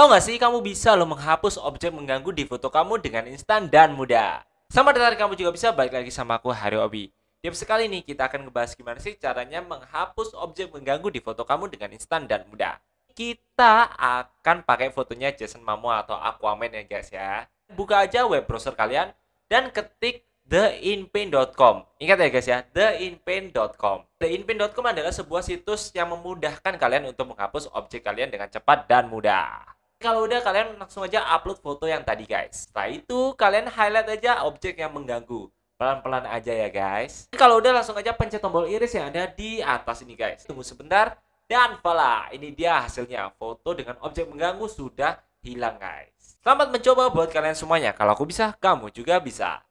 Tahu nggak sih kamu bisa lo menghapus objek mengganggu di foto kamu dengan instan dan mudah. Sama dengan kamu juga bisa balik lagi sama aku Hari Obi. Di sekali ini kita akan ngebahas gimana sih caranya menghapus objek mengganggu di foto kamu dengan instan dan mudah. Kita akan pakai fotonya Jason Momoa atau Aquaman ya guys ya. Buka aja web browser kalian dan ketik theinpaint.com. Ingat ya guys ya, theinpaint.com. Theinpaint.com adalah sebuah situs yang memudahkan kalian untuk menghapus objek kalian dengan cepat dan mudah. Kalau udah kalian langsung aja upload foto yang tadi guys. Setelah itu kalian highlight aja objek yang mengganggu. Pelan-pelan aja ya guys. Kalau udah langsung aja pencet tombol iris yang ada di atas ini guys. Tunggu sebentar. Dan voila, ini dia hasilnya. Foto dengan objek mengganggu sudah hilang guys. Selamat mencoba buat kalian semuanya. Kalau aku bisa, kamu juga bisa.